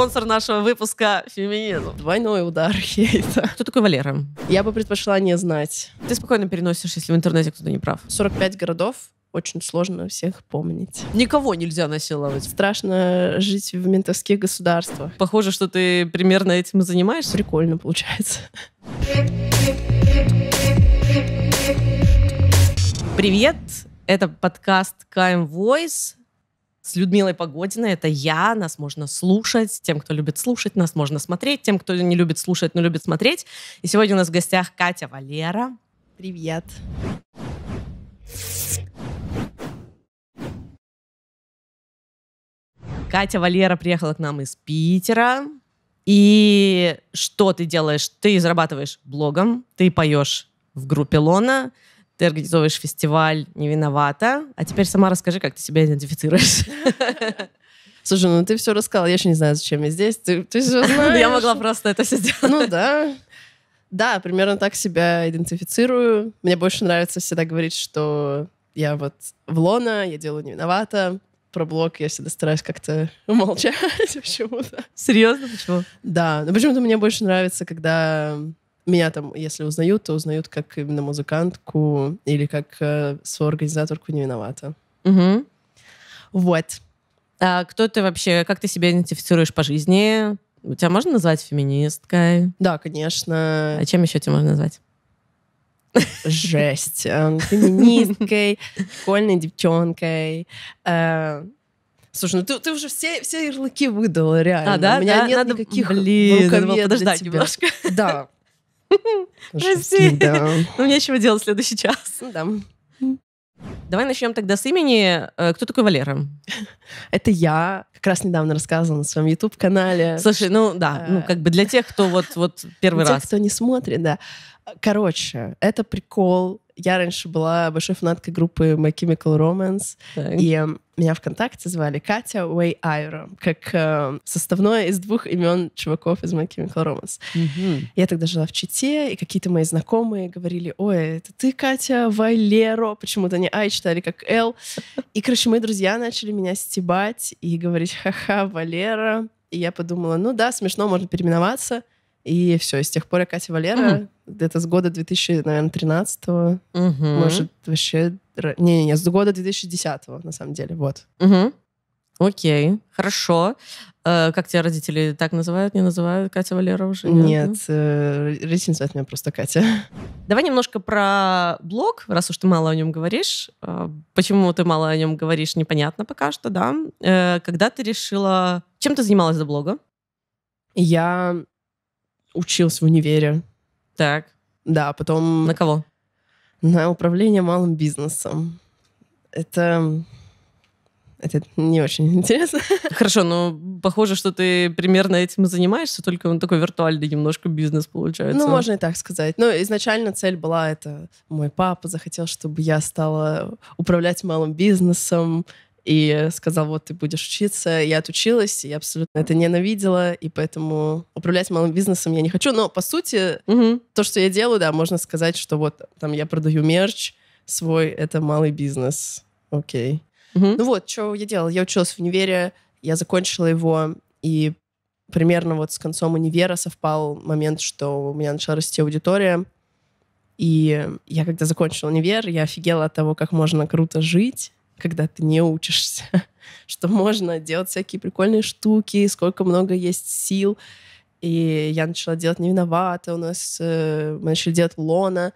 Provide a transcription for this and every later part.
спонсор нашего выпуска «Феминизм». Двойной удар хейта. Кто такой Валера? Я бы предпочла не знать. Ты спокойно переносишь, если в интернете кто-то не прав. 45 городов, очень сложно всех помнить. Никого нельзя насиловать. Страшно жить в ментовских государствах. Похоже, что ты примерно этим и занимаешься. Прикольно получается. Привет! Это подкаст Кайм Voice с Людмилой Погодиной. Это я, нас можно слушать. Тем, кто любит слушать, нас можно смотреть. Тем, кто не любит слушать, но любит смотреть. И сегодня у нас в гостях Катя Валера. Привет. Катя Валера приехала к нам из Питера. И что ты делаешь? Ты зарабатываешь блогом, ты поешь в группе Лона, ты организовываешь фестиваль «Не виновата». А теперь сама расскажи, как ты себя идентифицируешь. Слушай, ну ты все рассказала, я еще не знаю, зачем я здесь. Ты, ты все знаешь. Я могла просто это все сделать. Ну да. Да, примерно так себя идентифицирую. Мне больше нравится всегда говорить, что я вот в лона, я делаю не виновата. Про блог я всегда стараюсь как-то умолчать почему-то. Серьезно? Почему? Да. Ну почему-то мне больше нравится, когда меня там, если узнают, то узнают как именно музыкантку или как э, соорганизаторку «Не виновата». Угу. Вот. А кто ты вообще, как ты себя идентифицируешь по жизни? У тебя можно назвать феминисткой? Да, конечно. А чем еще тебя можно назвать? Жесть. Э, феминисткой, школьной девчонкой. Э, слушай, ну ты, ты уже все, все ярлыки выдала, реально. А, да? У меня да? нет Надо... никаких Блин, рукавет подождать для тебя. немножко. Да, Прости. Ну, нечего делать в следующий час. Ну Давай начнем тогда с имени. Э, кто такой Валера? Это я. Как раз недавно рассказывала на своем YouTube-канале. Слушай, ну да, ну э, как бы для тех, кто вот, вот первый раз. Для тех, кто не смотрит, да. Короче, это прикол. Я раньше была большой фанаткой группы My Chemical Romance, так. и эм, меня ВКонтакте звали Катя Уэй Айро, как э, составное из двух имен чуваков из My Chemical Romance. Mm-hmm. Я тогда жила в Чите, и какие-то мои знакомые говорили, ой, это ты, Катя Валеро, почему-то не Ай читали как Л. И, короче, мои друзья начали меня стебать и говорить, ха-ха, Валера. И я подумала, ну да, смешно, можно переименоваться. И все, с тех пор я Катя Валера. Угу. Это с года 2013 угу. Может, вообще... Не-не-не, с года 2010 на самом деле, вот. Угу. Окей, хорошо. Э, как тебя родители так называют, не называют? Катя Валера уже? Нет, нет э, родители называют меня просто Катя. Давай немножко про блог, раз уж ты мало о нем говоришь. Э, почему ты мало о нем говоришь, непонятно пока что, да. Э, когда ты решила... Чем ты занималась до блога? Я училась в универе. Так. Да, потом... На кого? На управление малым бизнесом. Это... Это не очень интересно. Хорошо, но похоже, что ты примерно этим и занимаешься, только он такой виртуальный немножко бизнес получается. Ну, можно и так сказать. Но изначально цель была это. Мой папа захотел, чтобы я стала управлять малым бизнесом и сказал, вот ты будешь учиться. Я отучилась, и я абсолютно это ненавидела, и поэтому управлять малым бизнесом я не хочу. Но, по сути, угу. то, что я делаю, да, можно сказать, что вот там я продаю мерч свой, это малый бизнес. Окей. Угу. Ну вот, что я делала. Я училась в универе, я закончила его, и примерно вот с концом универа совпал момент, что у меня начала расти аудитория. И я когда закончила универ, я офигела от того, как можно круто жить когда ты не учишься, что можно делать всякие прикольные штуки, сколько много есть сил. И я начала делать «Не виновата», у нас э, мы начали делать «Лона»,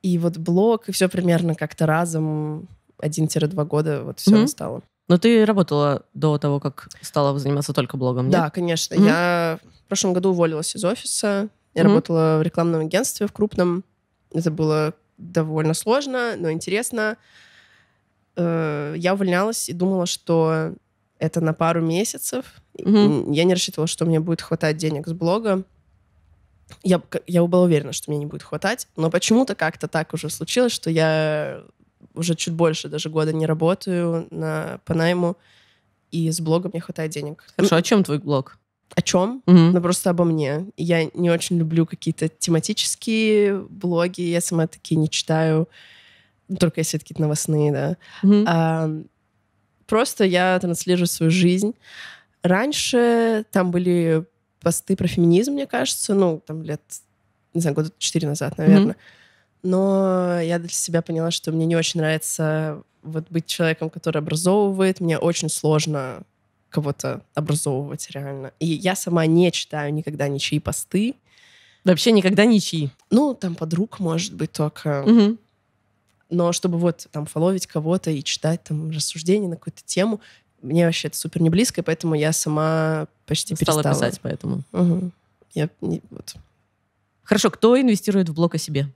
и вот блог, и все примерно как-то разом 1-2 года вот все mm-hmm. стало. Но ты работала до того, как стала заниматься только блогом, нет? Да, конечно. Mm-hmm. Я в прошлом году уволилась из офиса. Я mm-hmm. работала в рекламном агентстве в крупном. Это было довольно сложно, но интересно э, я увольнялась и думала, что это на пару месяцев. Угу. Я не рассчитывала, что мне будет хватать денег с блога. Я, я была уверена, что мне не будет хватать, но почему-то как-то так уже случилось, что я уже чуть больше даже года не работаю на, по найму, и с блогом мне хватает денег. Хорошо, о а чем твой блог? О чем? Угу. Ну, просто обо мне. Я не очень люблю какие-то тематические блоги, я сама такие не читаю. Ну, только если это какие-то новостные, да. Mm-hmm. А, просто я там отслеживаю свою жизнь. Раньше там были посты про феминизм, мне кажется, ну, там лет, не знаю, года четыре назад, наверное. Mm-hmm. Но я для себя поняла, что мне не очень нравится вот быть человеком, который образовывает. Мне очень сложно кого-то образовывать реально. И я сама не читаю никогда ничьи посты. Вообще никогда ничьи? Ну, там подруг, может быть, только. Угу. Но чтобы вот там фоловить кого-то и читать там рассуждения на какую-то тему, мне вообще это супер не близко, поэтому я сама почти Стала перестала. писать, поэтому. Угу. Я, не, вот. Хорошо, кто инвестирует в блог о себе?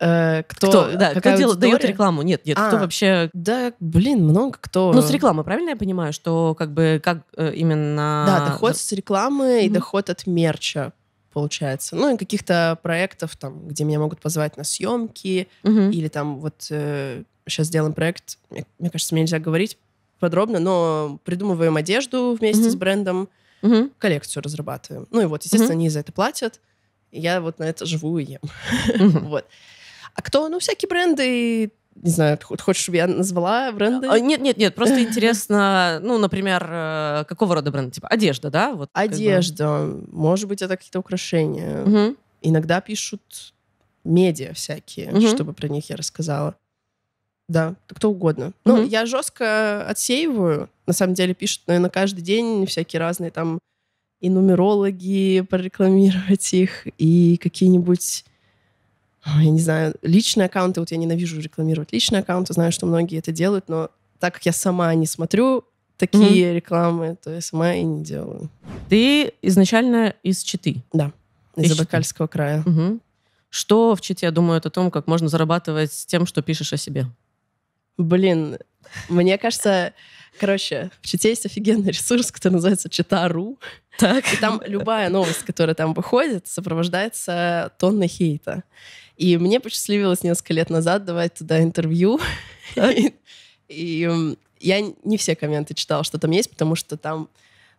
Э, кто, кто, да, кто делает, дает рекламу? Нет, нет, а, кто вообще... Да, блин, много кто. Ну, с рекламы, правильно я понимаю, что как бы как э, именно... Да, доход с рекламы mm-hmm. и доход от мерча получается. Ну и каких-то проектов, там, где меня могут позвать на съемки, угу. или там вот э, сейчас делаем проект, мне, мне кажется, мне нельзя говорить подробно, но придумываем одежду вместе угу. с брендом, угу. коллекцию разрабатываем. Ну и вот, естественно, угу. они за это платят, и я вот на это живу и ем. Угу. вот. А кто? Ну, всякие бренды, не знаю, хочешь, чтобы я назвала бренды? А, нет, нет, нет, просто интересно, ну, например, э, какого рода бренд? Типа одежда, да? Вот, одежда, как бы. может быть, это какие-то украшения. Угу. Иногда пишут медиа всякие, угу. чтобы про них я рассказала. Да, кто угодно. Угу. Ну, я жестко отсеиваю. На самом деле пишут, наверное, каждый день всякие разные там и нумерологи, прорекламировать их, и какие-нибудь а, я не знаю, личные аккаунты, вот я ненавижу рекламировать личные аккаунты, знаю, что многие это делают, но так как я сама не смотрю такие mm-hmm. рекламы, то я сама и не делаю. Ты изначально из Читы? Да, из, из Забайкальского края. Угу. Что в Чите думают о том, как можно зарабатывать тем, что пишешь о себе? Блин, мне кажется, короче, в Чите есть офигенный ресурс, который называется Чита.ру. Так. И там любая новость, которая там выходит, сопровождается тонной хейта. И мне посчастливилось несколько лет назад давать туда интервью. И я не все комменты читала, что там есть, потому что там...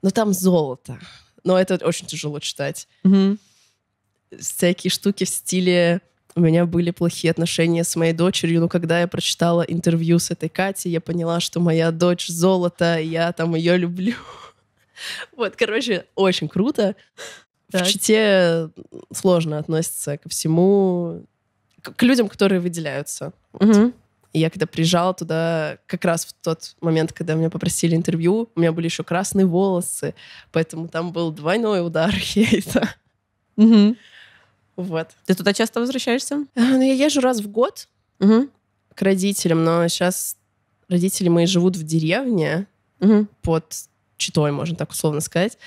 Ну, там золото. Но это очень тяжело читать. Всякие штуки в стиле... У меня были плохие отношения с моей дочерью, но когда я прочитала интервью с этой Катей, я поняла, что моя дочь золото, я там ее люблю. Вот, короче, очень круто так. в Чите э, сложно относится ко всему, к, к людям, которые выделяются. Угу. Вот. И я когда приезжала туда, как раз в тот момент, когда меня попросили интервью, у меня были еще красные волосы, поэтому там был двойной удар хейта. Угу. Вот. Ты туда часто возвращаешься? Э, ну, я езжу раз в год угу. к родителям, но сейчас родители мои живут в деревне угу. под Читой, можно так условно сказать.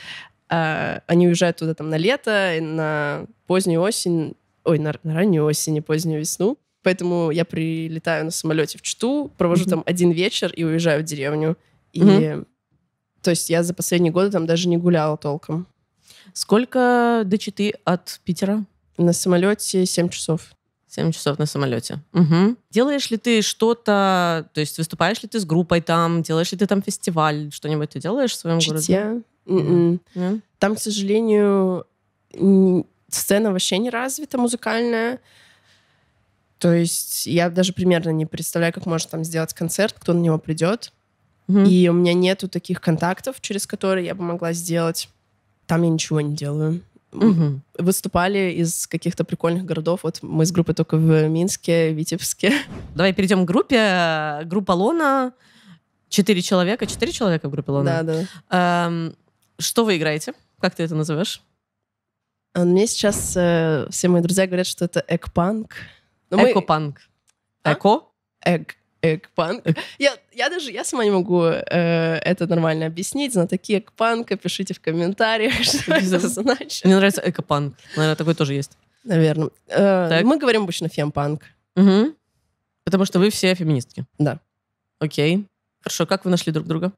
А, они уезжают туда там на лето, на позднюю осень, ой, на, на раннюю осень и позднюю весну. Поэтому я прилетаю на самолете в Чту, провожу mm-hmm. там один вечер и уезжаю в деревню. И mm-hmm. то есть я за последние годы там даже не гуляла толком. Сколько до Читы от Питера? На самолете 7 часов. 7 часов на самолете. Угу. Делаешь ли ты что-то, то есть выступаешь ли ты с группой там, делаешь ли ты там фестиваль, что-нибудь ты делаешь в своем Чите. городе? Yeah. М-м. М-м. Там, к сожалению, сцена вообще не развита музыкальная. То есть я даже примерно не представляю, как можно там сделать концерт, кто на него придет. Mm-hmm. И у меня нету таких контактов, через которые я бы могла сделать. Там я ничего не делаю. Угу. Выступали из каких-то прикольных городов. Вот мы с группой только в Минске, Витебске. Давай перейдем к группе. Группа Лона. Четыре человека. Четыре человека в группе Лона. Да, да. Эм, что вы играете? Как ты это назовешь? А, мне сейчас э, все мои друзья говорят, что это экпанк. Ну, экопанк. Мы... А? Эко? Эк, экпанк. Я, я даже я сама не могу э, это нормально объяснить. На такие экпанка, пишите в комментариях, что это значит. Мне нравится экопанк. Наверное, такой тоже есть. Наверное. Э, мы говорим обычно фемпанк. Потому что вы все феминистки. Да. Окей. Хорошо. Как вы нашли друг друга?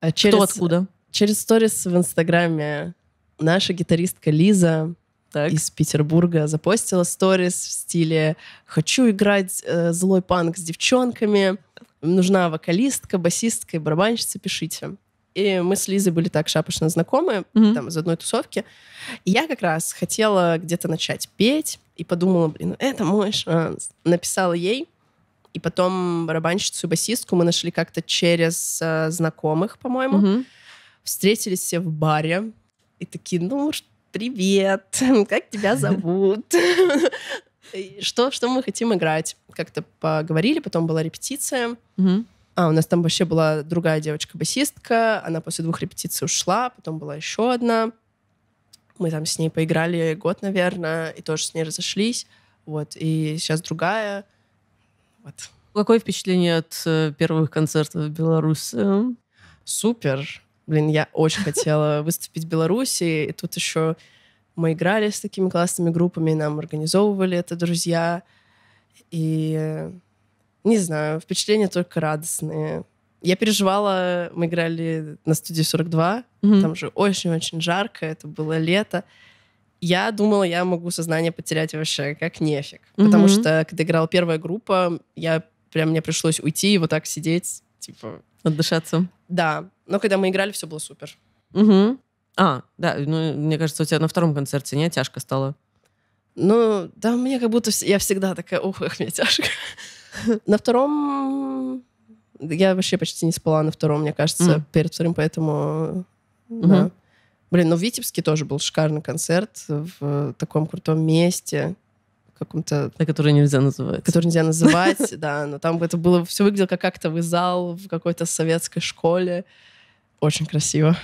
А через... Кто откуда? Через сторис в Инстаграме наша гитаристка Лиза так. из Петербурга запостила сторис в стиле «Хочу играть э, злой панк с девчонками, нужна вокалистка, басистка и барабанщица, пишите». И мы с Лизой были так шапочно знакомы, mm-hmm. там, из одной тусовки. И я как раз хотела где-то начать петь и подумала, блин, ну это мой шанс. Написала ей, и потом барабанщицу и басистку мы нашли как-то через э, знакомых, по-моему. Mm-hmm. Встретились все в баре и такие, ну, привет, как тебя зовут? Что, что мы хотим играть? Как-то поговорили, потом была репетиция. А, у нас там вообще была другая девочка-басистка, она после двух репетиций ушла, потом была еще одна. Мы там с ней поиграли год, наверное, и тоже с ней разошлись. Вот, и сейчас другая. Вот. Какое впечатление от э, первых концертов в Беларуси? Супер блин, я очень хотела выступить в Беларуси, и тут еще мы играли с такими классными группами, нам организовывали это друзья, и не знаю, впечатления только радостные. Я переживала, мы играли на студии 42, mm-hmm. там же очень-очень жарко, это было лето. Я думала, я могу сознание потерять вообще как нефиг. Mm-hmm. Потому что, когда играла первая группа, я прям мне пришлось уйти и вот так сидеть, типа... Отдышаться. Да, но когда мы играли, все было супер. Угу. А, да, ну, мне кажется, у тебя на втором концерте, не, тяжко стало? Ну, да, мне как будто... Я всегда такая, ух, эх, мне тяжко. На втором... Я вообще почти не спала на втором, мне кажется, mm. перед вторым, поэтому... Mm-hmm. Да. Блин, ну в Витебске тоже был шикарный концерт в таком крутом месте каком-то... А который нельзя называть. Который нельзя называть, да. Но там это было... Все выглядело как как-то в зал в какой-то советской школе. Очень красиво.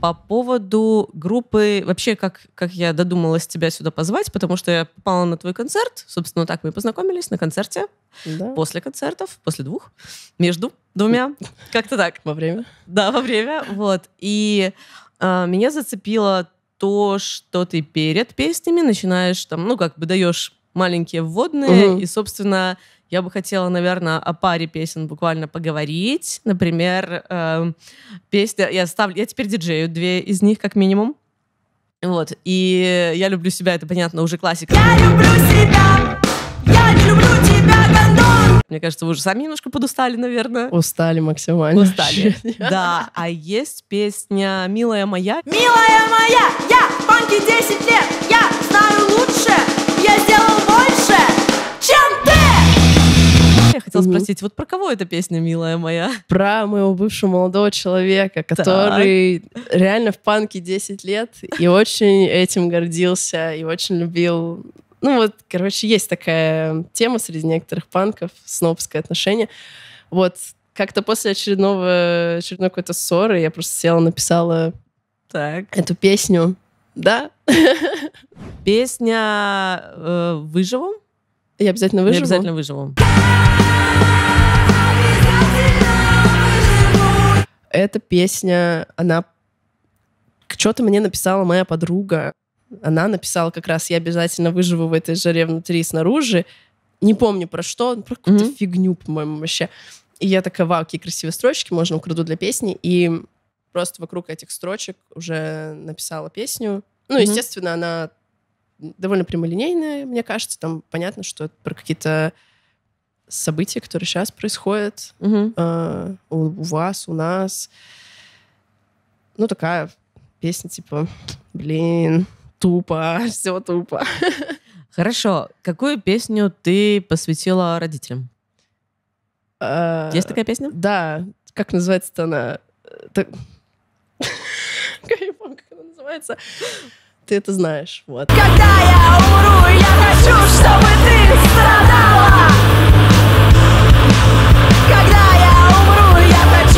По поводу группы, вообще, как, как я додумалась тебя сюда позвать, потому что я попала на твой концерт. Собственно, так мы познакомились на концерте. Да. После концертов, после двух, между двумя. Как-то так. Во время. Да, во время. Вот. И э, меня зацепило то, что ты перед песнями начинаешь там, ну, как бы даешь маленькие вводные, угу. и, собственно, я бы хотела, наверное, о паре песен буквально поговорить. Например, э, песня... Я, ставлю, я теперь диджею две из них как минимум. Вот. И «Я люблю себя» — это, понятно, уже классика. Я люблю себя! Я не люблю тебя, гондон! Мне кажется, вы уже сами немножко подустали, наверное. Устали максимально. Устали. Да. А есть песня «Милая моя». Милая моя, я в банке 10 лет, я знаю лучше, я сделал больше я хотела спросить, вот про кого эта песня, милая моя? Про моего бывшего молодого человека, который реально в панке 10 лет и очень этим гордился, и очень любил ну вот, короче, есть такая тема среди некоторых панков, снобское отношение. Вот, как-то после очередного, очередной какой-то ссоры я просто села, написала так. эту песню. Да. Песня э, «Выживу». Я обязательно выживу. Я обязательно выживу. эта песня, она... Что-то мне написала моя подруга. Она написала как раз «Я обязательно выживу в этой жаре внутри и снаружи». Не помню про что, ну, про какую-то mm-hmm. фигню, по-моему, вообще. И я такая, вау, какие красивые строчки, можно украду для песни. И просто вокруг этих строчек уже написала песню. Ну, mm-hmm. естественно, она довольно прямолинейная, мне кажется. Там понятно, что это про какие-то события, которые сейчас происходят угу. э, у, у вас, у нас. Ну, такая песня типа, блин, тупо, все тупо. Хорошо. Какую песню ты посвятила родителям? А, Есть такая песня? Да. Как называется-то она? помню, как она называется. Ты это знаешь. Вот. Когда я умру, я хочу, чтобы ты страдала.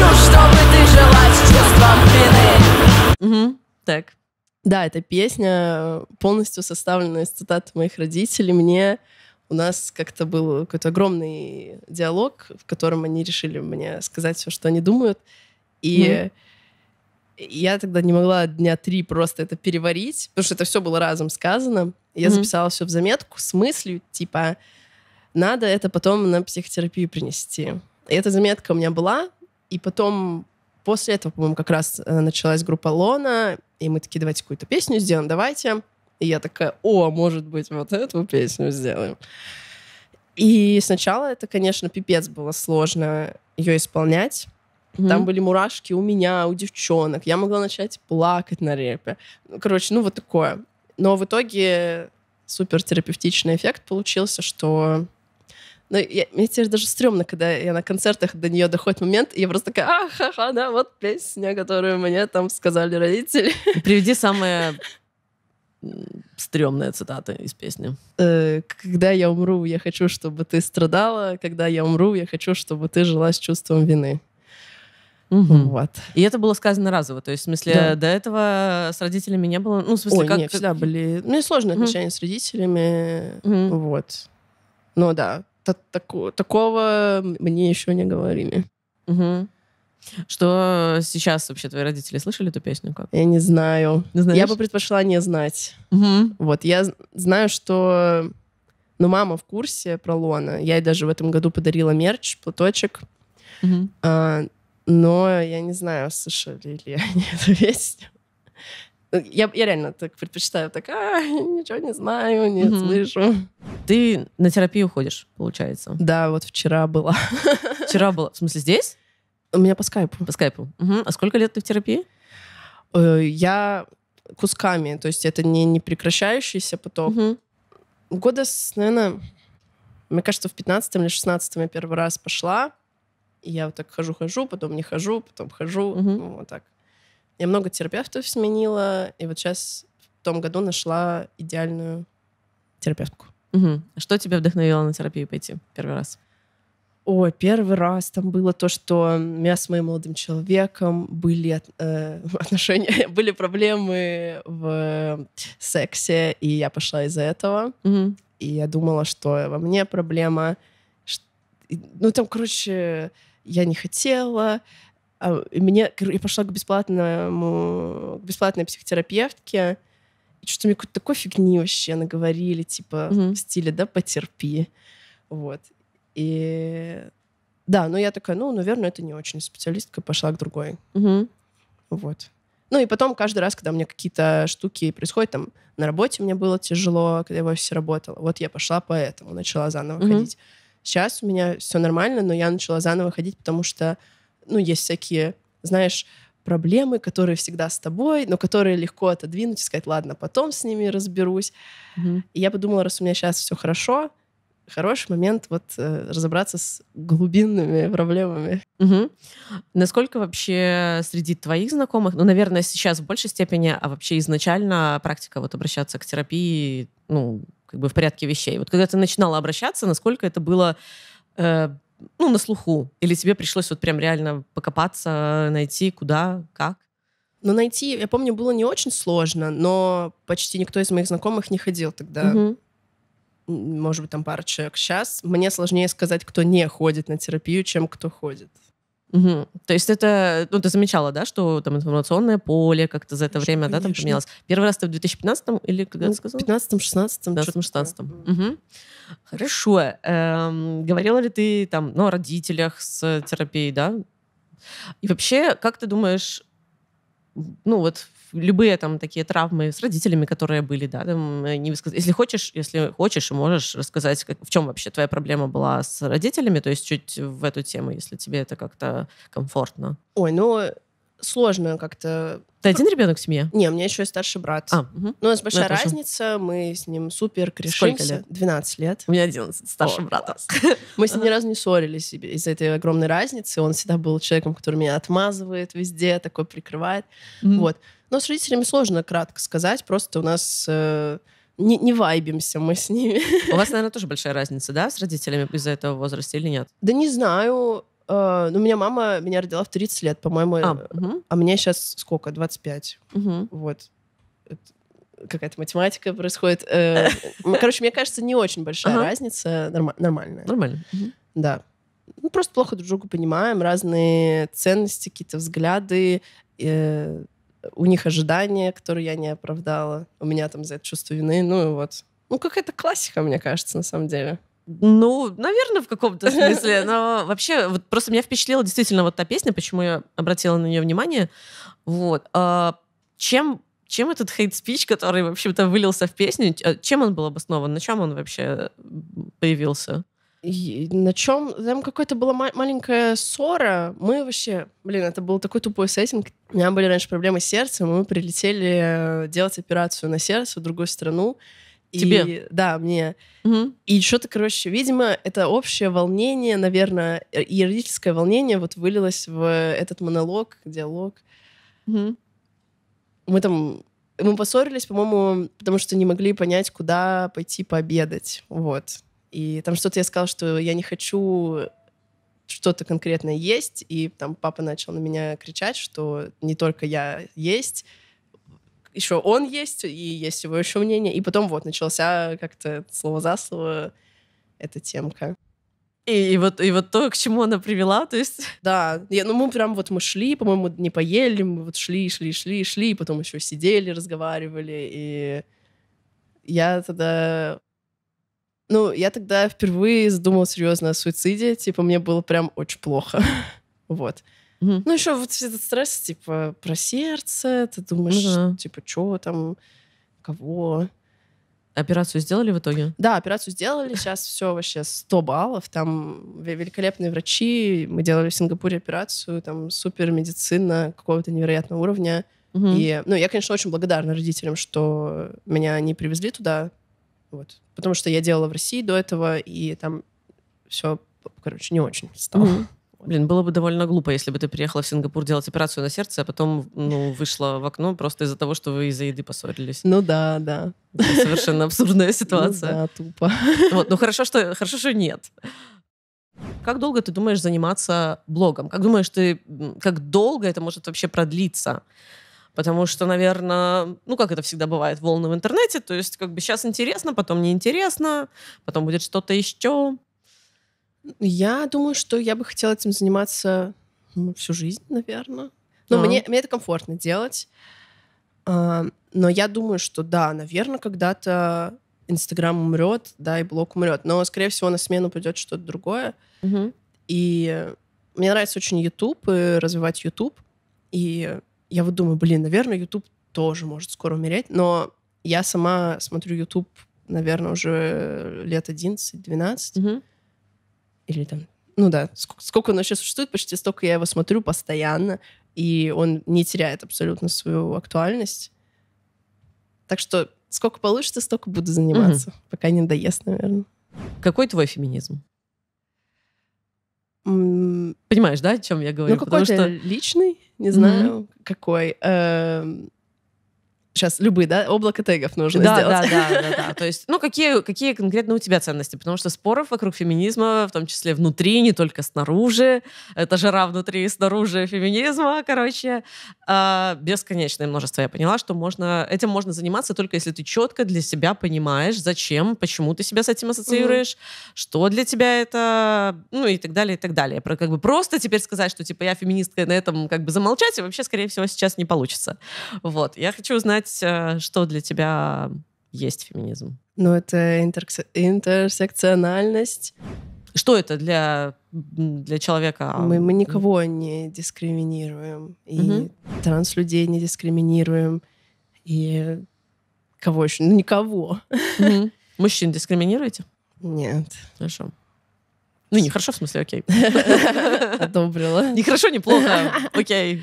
хочу, чтобы ты жила с чувством вины. Угу, так. Да, эта песня э, полностью составлена из цитат моих родителей. Мне у нас как-то был какой-то огромный диалог, в котором они решили мне сказать все, что они думают. И mm-hmm. я тогда не могла дня три просто это переварить, потому что это все было разом сказано. Я mm-hmm. записала все в заметку с мыслью, типа, надо это потом на психотерапию принести. И эта заметка у меня была, и потом после этого, по-моему, как раз э, началась группа Лона, и мы такие, давайте какую-то песню сделаем, давайте. И я такая, о, может быть, вот эту песню сделаем. И сначала это, конечно, пипец было сложно ее исполнять. Mm-hmm. Там были мурашки у меня, у девчонок. Я могла начать плакать на репе. Ну, короче, ну вот такое. Но в итоге супер терапевтичный эффект получился, что но ну, я, мне теперь даже стрёмно, когда я на концертах до нее доходит момент, и я просто такая, а, ха-ха, да, вот песня, которую мне там сказали родители. Приведи самые стрёмные цитаты из песни. Э, когда я умру, я хочу, чтобы ты страдала. Когда я умру, я хочу, чтобы ты жила с чувством вины. Угу. Вот. И это было сказано разово. То есть, в смысле, да. до этого с родителями не было. Ну, в смысле, Ой, как. Нет, всегда были. У ну, меня сложные угу. отношения с родителями. Угу. Вот. Ну да, такого мне еще не говорили. Угу. Что сейчас вообще твои родители слышали эту песню? Как? Я не знаю. Знаешь? Я бы предпочла не знать. Угу. Вот, я знаю, что... Ну, мама в курсе про Лона. Я ей даже в этом году подарила мерч, платочек. Угу. А, но я не знаю, слышали ли они эту песню. Э, я, я реально так предпочитаю, так, а, ничего не знаю, не угу. слышу. Ты на терапию ходишь, получается? Да, вот вчера была. Вчера была? В смысле, здесь? У меня по скайпу. По скайпу. Угу. А сколько лет ты в терапии? Э, я кусками, то есть это не, не прекращающийся поток. Угу. Года, наверное, мне кажется, в 15 или 16 я первый раз пошла. И я вот так хожу-хожу, потом не хожу, потом хожу, угу. ну, вот так. Я много терапевтов сменила, и вот сейчас в том году нашла идеальную терапевтку. Угу. Что тебя вдохновило на терапию пойти первый раз? Ой, первый раз там было то, что у меня с моим молодым человеком были э, отношения, были проблемы в сексе, и я пошла из-за этого. mm И я думала, что во мне проблема. Ну, там, короче, я не хотела, а, и мне, я пошла к бесплатному, к бесплатной психотерапевтке, и что-то мне какой-то такой фигни вообще наговорили, типа, mm-hmm. в стиле, да, потерпи, вот. И да, но я такая, ну, наверное, это не очень специалистка, пошла к другой. Mm-hmm. Вот. Ну и потом каждый раз, когда у меня какие-то штуки происходят, там на работе мне было тяжело, когда я в офисе работала, вот я пошла по этому, начала заново mm-hmm. ходить. Сейчас у меня все нормально, но я начала заново ходить, потому что ну, есть всякие, знаешь, проблемы, которые всегда с тобой, но которые легко отодвинуть и сказать, ладно, потом с ними разберусь. Угу. И я подумала, раз у меня сейчас все хорошо, хороший момент вот э, разобраться с глубинными проблемами. Угу. Насколько вообще среди твоих знакомых, ну, наверное, сейчас в большей степени, а вообще изначально практика вот обращаться к терапии, ну, как бы в порядке вещей. Вот когда ты начинала обращаться, насколько это было э, ну, на слуху? Или тебе пришлось вот прям реально покопаться, найти куда, как? Ну, найти, я помню, было не очень сложно, но почти никто из моих знакомых не ходил тогда. Угу. Может быть, там пара человек. Сейчас мне сложнее сказать, кто не ходит на терапию, чем кто ходит. Угу. То есть это, ну ты замечала, да, что там информационное поле как-то за это конечно, время, да, там поменялось. Первый раз ты в 2015 или когда ну, ты сказала? В 15 16 15 16 угу. Хорошо. Эм, говорила ли ты там, ну, о родителях с терапией, да? И вообще, как ты думаешь, ну вот любые там такие травмы с родителями, которые были, да, там, э, не высказ... если хочешь, если хочешь, можешь рассказать, как, в чем вообще твоя проблема была с родителями, то есть чуть в эту тему, если тебе это как-то комфортно. Ой, ну сложно как-то. Ты один ребенок в семье? Не, у меня еще и старший брат. А, угу. Ну, у ну, нас большая ну, разница, тоже. мы с ним супер крешимся. Сколько лет? 12 лет. У меня 11, старший О, брат. Мы с ним ни разу не ссорились из-за этой огромной разницы. Он всегда был человеком, который меня отмазывает везде, такой прикрывает. Вот. Но с родителями сложно кратко сказать, просто у нас э, не, не вайбимся мы с ними. У вас, наверное, тоже большая разница, да, с родителями из-за этого возраста или нет? Да не знаю. Э, ну, у меня мама меня родила в 30 лет, по-моему. А, угу. а мне сейчас сколько? 25. Угу. Вот. Какая-то математика происходит. Э, короче, мне кажется, не очень большая разница. Нормальная. Нормально. Да ну, просто плохо друг друга понимаем, разные ценности, какие-то взгляды. Э, у них ожидания, которые я не оправдала. У меня там за это чувство вины. Ну и вот. Ну, какая-то классика, мне кажется, на самом деле. Ну, наверное, в каком-то смысле. Но вообще, вот просто меня впечатлила действительно вот та песня, почему я обратила на нее внимание. Вот. А, чем, чем этот хейт-спич, который, в общем-то, вылился в песню, а, чем он был обоснован? На чем он вообще появился? на чем? Там какая-то была ма- маленькая ссора. Мы вообще, блин, это был такой тупой сеттинг. У меня были раньше проблемы с сердцем, мы прилетели э, делать операцию на сердце в другую страну. Тебе? И, да, мне. Угу. И что-то, короче, видимо, это общее волнение, наверное, э, юридическое волнение вот вылилось в этот монолог, диалог. Угу. Мы там мы поссорились, по-моему, потому что не могли понять, куда пойти пообедать. Вот. И там что-то я сказала, что я не хочу что-то конкретное есть, и там папа начал на меня кричать, что не только я есть, еще он есть, и есть его еще мнение. И потом вот начался как-то слово за слово эта темка. И, и, вот, и вот то, к чему она привела, то есть... Да, я, ну мы прям вот мы шли, по-моему, не поели, мы вот шли, шли, шли, шли, потом еще сидели, разговаривали, и я тогда ну, я тогда впервые задумала серьезно о суициде. Типа, мне было прям очень плохо. вот. Угу. Ну, еще вот этот стресс, типа, про сердце. Ты думаешь, ну типа, что там, кого. Операцию сделали в итоге? Да, операцию сделали. Сейчас все вообще 100 баллов. Там великолепные врачи. Мы делали в Сингапуре операцию. Там супер медицина какого-то невероятного уровня. Угу. И, ну, я, конечно, очень благодарна родителям, что меня они привезли туда. Вот потому что я делала в России до этого, и там все, короче, не очень стало. Блин, было бы довольно глупо, если бы ты приехала в Сингапур делать операцию на сердце, а потом ну, вышла в окно просто из-за того, что вы из-за еды поссорились. Ну да, да. Это совершенно абсурдная ну ситуация. Ну, да, тупо. Вот, ну хорошо, что хорошо, что нет. Как долго ты думаешь заниматься блогом? Как думаешь, ты как долго это может вообще продлиться? Потому что, наверное, ну, как это всегда бывает, волны в интернете. То есть, как бы сейчас интересно, потом неинтересно, потом будет что-то еще. Я думаю, что я бы хотела этим заниматься ну, всю жизнь, наверное. Ну, но а. мне, мне это комфортно делать. А, но я думаю, что да, наверное, когда-то Инстаграм умрет, да, и блог умрет. Но, скорее всего, на смену придет что-то другое. Угу. И мне нравится очень YouTube и развивать YouTube. И я вот думаю, блин, наверное, YouTube тоже может скоро умереть, но я сама смотрю YouTube, наверное, уже лет 11-12. Угу. Или там, ну да, сколько, сколько он сейчас существует, почти столько я его смотрю постоянно, и он не теряет абсолютно свою актуальность. Так что сколько получится, столько буду заниматься, угу. пока не доест, наверное. Какой твой феминизм? Понимаешь, да, о чем я говорю? Ну, какой-то что... личный не знаю, mm-hmm. какой. Эм, Сейчас любые, да? Облако тегов нужно да, сделать. Да, да, да, да. То есть, ну, какие, какие конкретно у тебя ценности? Потому что споров вокруг феминизма, в том числе внутри, не только снаружи, это жара внутри и снаружи феминизма, короче, а, бесконечное множество. Я поняла, что можно, этим можно заниматься только если ты четко для себя понимаешь, зачем, почему ты себя с этим ассоциируешь, mm что для тебя это, ну, и так далее, и так далее. Про, как бы просто теперь сказать, что, типа, я феминистка, и на этом как бы замолчать, и вообще, скорее всего, сейчас не получится. Вот. Я хочу узнать, понять, э, что для тебя есть феминизм. Ну, это интерс... интерсекциональность. Что это для, для человека? А, мы, мы никого не дискриминируем. И угу. транс не дискриминируем. И кого еще? Ну, никого. Угу. Мужчин дискриминируете? Нет. Хорошо. Ну, не хорошо, в смысле, окей. Одобрила. Не хорошо, не плохо. Окей.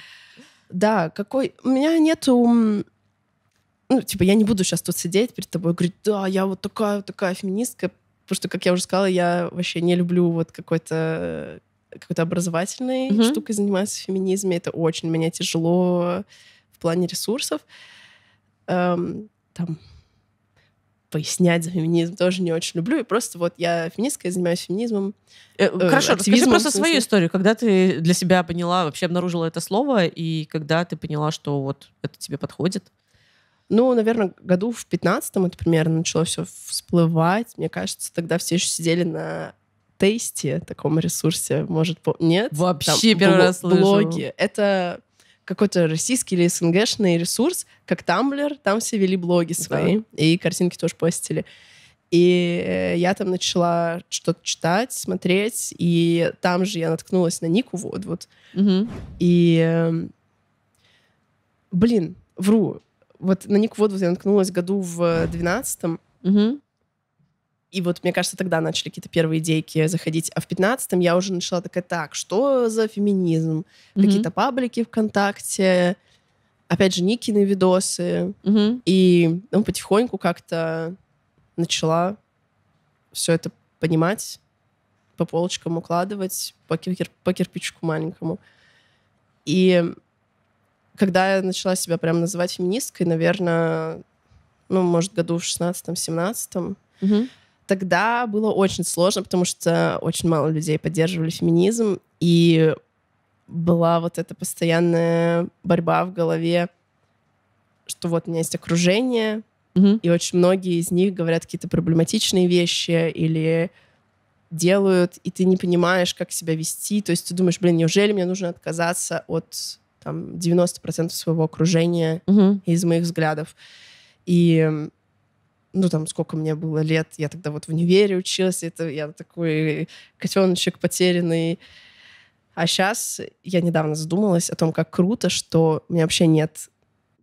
Да, какой... У меня нету ну, типа, я не буду сейчас тут сидеть перед тобой и говорить, да, я вот такая, вот такая феминистка, потому что, как я уже сказала, я вообще не люблю вот какой-то э, какой-то образовательной mm-hmm. штукой заниматься в феминизме. Это очень меня тяжело в плане ресурсов. Эм, там пояснять за феминизм тоже не очень люблю. И просто вот я феминистка, я занимаюсь феминизмом. Э, э хорошо, расскажи просто свою историю. Когда ты для себя поняла, вообще обнаружила это слово, и когда ты поняла, что вот это тебе подходит? Ну, наверное, году в 15-м это примерно начало все всплывать. Мне кажется, тогда все еще сидели на тесте, таком ресурсе, может, по... нет? Вообще там, первый бл- раз слышу. Блоги. Это какой-то российский или СНГшный ресурс, как Тамблер, там все вели блоги свои, да. и картинки тоже постили. И э, я там начала что-то читать, смотреть, и там же я наткнулась на Нику вот Угу. И, эм, блин, вру, вот на Ник Вудвуд я наткнулась году в 12-м. Угу. И вот, мне кажется, тогда начали какие-то первые идейки заходить. А в 15-м я уже начала такая, так, что за феминизм? mm Какие-то паблики ВКонтакте, опять же, Никины видосы. mm И ну, потихоньку как-то начала все это понимать, по полочкам укладывать, по, кир- по кирпичику маленькому. И когда я начала себя прям называть феминисткой, наверное, ну, может, году в 16-17, угу. тогда было очень сложно, потому что очень мало людей поддерживали феминизм, и была вот эта постоянная борьба в голове, что вот у меня есть окружение, угу. и очень многие из них говорят какие-то проблематичные вещи или делают, и ты не понимаешь, как себя вести. То есть ты думаешь, блин, неужели мне нужно отказаться от там 90% своего окружения угу. из моих взглядов. И ну, там, сколько мне было лет, я тогда вот в универе училась, это я такой котеночек потерянный. А сейчас я недавно задумалась о том, как круто, что у меня вообще нет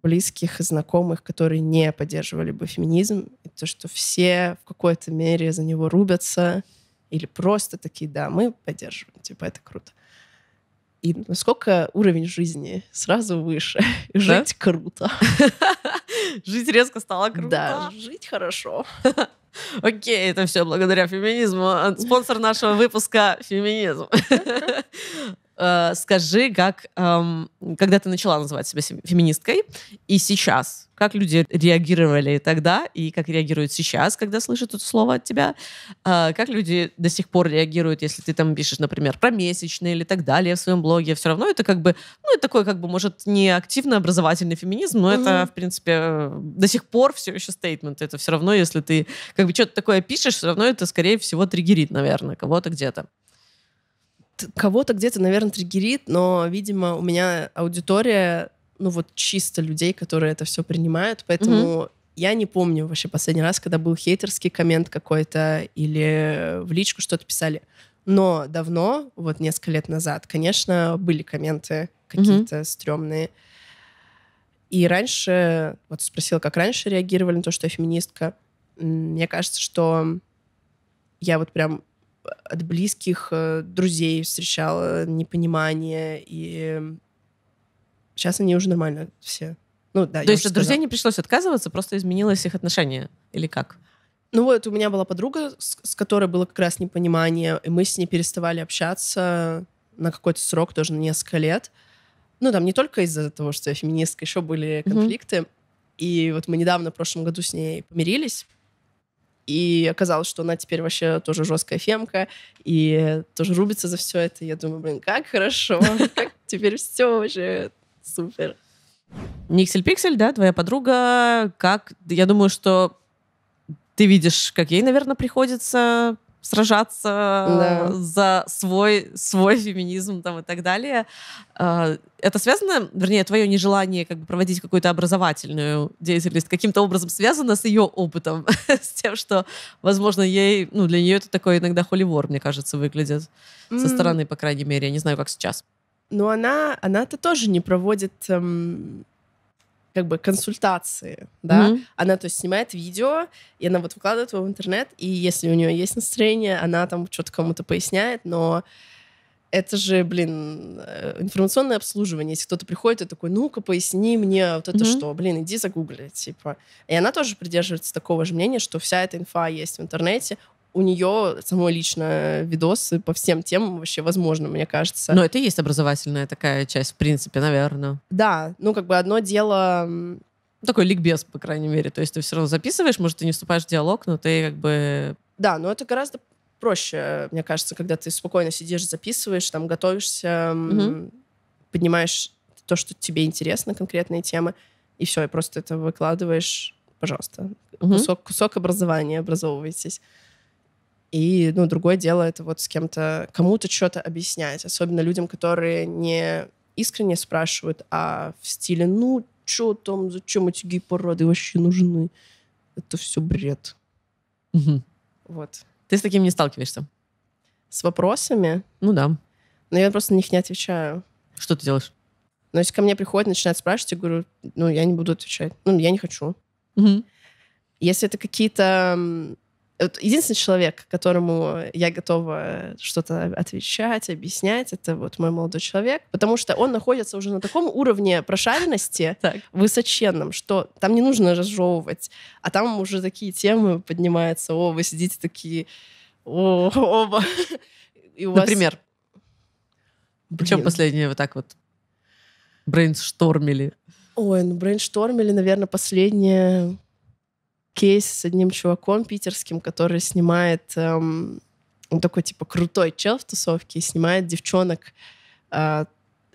близких и знакомых, которые не поддерживали бы феминизм. И то, что все в какой-то мере за него рубятся или просто такие, да, мы поддерживаем, типа, это круто. И насколько уровень жизни сразу выше. Да? Жить круто. Жить резко стало круто. Да, жить хорошо. Окей, это все благодаря феминизму. Спонсор нашего выпуска — феминизм. Э, скажи, как, э, когда ты начала называть себя феминисткой, и сейчас, как люди реагировали тогда, и как реагируют сейчас, когда слышат это слово от тебя, э, как люди до сих пор реагируют, если ты там пишешь, например, про месячные или так далее в своем блоге, все равно это как бы, ну, это такой, как бы, может, не активно образовательный феминизм, но mm-hmm. это, в принципе, э, до сих пор все еще стейтмент. Это все равно, если ты, как бы, что-то такое пишешь, все равно это, скорее всего, триггерит, наверное, кого-то где-то кого-то где-то, наверное, триггерит, но, видимо, у меня аудитория, ну вот чисто людей, которые это все принимают, поэтому mm-hmm. я не помню вообще последний раз, когда был хейтерский коммент какой-то или в личку что-то писали. Но давно, вот несколько лет назад, конечно, были комменты какие-то mm-hmm. стрёмные. И раньше, вот спросила, как раньше реагировали на то, что я феминистка. Мне кажется, что я вот прям от близких э, друзей встречала непонимание, и сейчас они уже нормально все. Ну, да, То есть от друзей не пришлось отказываться, просто изменилось их отношение, или как? Ну вот, у меня была подруга, с, с которой было как раз непонимание, и мы с ней переставали общаться на какой-то срок, тоже на несколько лет. Ну, там не только из-за того, что я феминистка, еще были конфликты. Mm-hmm. И вот мы недавно, в прошлом году с ней помирились, и оказалось, что она теперь вообще тоже жесткая фемка и тоже рубится за все это. Я думаю, блин, как хорошо, как теперь все вообще супер. Никсель Пиксель, да, твоя подруга, как, я думаю, что ты видишь, как ей, наверное, приходится сражаться да. Э, за свой, свой феминизм там, и так далее. Э, это связано, вернее, твое нежелание как бы, проводить какую-то образовательную деятельность каким-то образом связано с ее опытом, с тем, что, возможно, ей, ну, для нее это такой иногда холивор, мне кажется, выглядит со стороны, по крайней мере. Я не знаю, как сейчас. Но она, она-то тоже не проводит эм, как бы консультации, да, mm-hmm. она то есть снимает видео, и она вот выкладывает его в интернет, и если у нее есть настроение, она там что-то кому-то поясняет, но это же, блин, э, информационное обслуживание. Если кто-то приходит и такой, ну-ка, поясни мне вот это mm-hmm. что, блин, иди загугли, типа. И она тоже придерживается такого же мнения, что вся эта инфа есть в интернете, у нее самой лично видосы по всем темам вообще возможно, мне кажется. Но это и есть образовательная такая часть, в принципе, наверное. Да, ну как бы одно дело... Ну, такой ликбез, по крайней мере. То есть ты все равно записываешь, может, ты не вступаешь в диалог, но ты как бы... Да, но это гораздо проще, мне кажется, когда ты спокойно сидишь, записываешь, там готовишься, угу. поднимаешь то, что тебе интересно, конкретные темы, и все, и просто это выкладываешь. Пожалуйста, угу. кусок, кусок образования, образовывайтесь. И, ну, другое дело это вот с кем-то, кому-то что-то объяснять, особенно людям, которые не искренне спрашивают, а в стиле, ну, что там, зачем эти гей-парады вообще нужны? Это все бред. Угу. Вот. Ты с таким не сталкиваешься? С вопросами? Ну да. Но я просто на них не отвечаю. Что ты делаешь? Ну если ко мне приходят, начинают спрашивать, я говорю, ну, я не буду отвечать. Ну, я не хочу. Угу. Если это какие-то единственный человек, которому я готова что-то отвечать, объяснять, это вот мой молодой человек, потому что он находится уже на таком уровне прошаренности так. высоченном, что там не нужно разжевывать, а там уже такие темы поднимаются, о, вы сидите такие, о, оба. И у Например? Вас... Чем последнее вот так вот брейнштормили? Ой, ну брейнштормили, наверное, последнее кейс с одним чуваком питерским, который снимает... Эм, он ну, такой, типа, крутой чел в тусовке и снимает девчонок э,